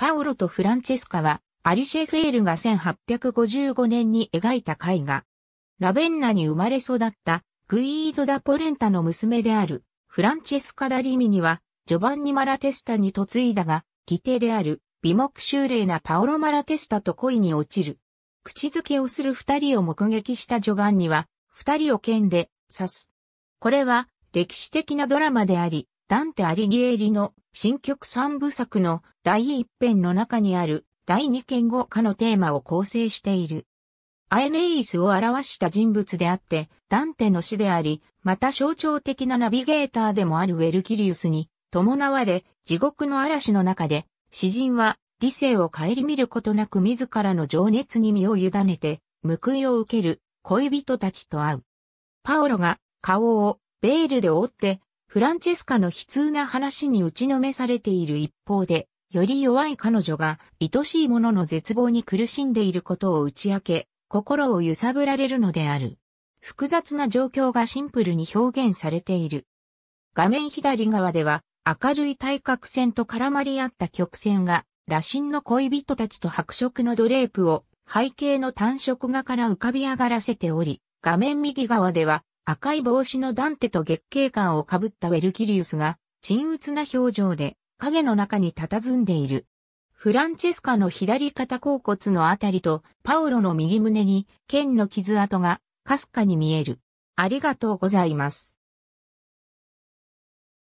パウロとフランチェスカは、アリシェフェールが1855年に描いた絵画。ラベンナに生まれ育ったグイード・ダ・ポレンタの娘であるフランチェスカ・ダ・リミには、ジョバンニ・マラテスタに嫁いだが、義弟である美目修麗なパオロ・マラテスタと恋に落ちる。口づけをする二人を目撃したジョバンニは、二人を剣で刺す。これは歴史的なドラマであり、ダンテ・アリギエリの新曲三部作の第一編の中にある第二言語化のテーマを構成している。アエネイスを表した人物であって、ダンテの死であり、また象徴的なナビゲーターでもあるウェルキリウスに伴われ、地獄の嵐の中で、詩人は理性を顧みることなく自らの情熱に身を委ねて、報いを受ける恋人たちと会う。パオロが顔をベールで覆ってフランチェスカの悲痛な話に打ちのめされている一方で、より弱い彼女が愛しい者の絶望に苦しんでいることを打ち明け、心を揺さぶられるのである。複雑な状況がシンプルに表現されている。画面左側では明るい対角線と絡まり合った曲線が羅針の恋人たちと白色のドレープを背景の単色画から浮かび上がらせており、画面右側では赤い帽子のダンテと月桂冠をかぶったウェルキリウスが、沈鬱な表情で、影の中に佇んでいる。フランチェスカの左肩甲骨のあたりと、パオロの右胸に、剣の傷跡が、かすかに見える。ありがとうございます。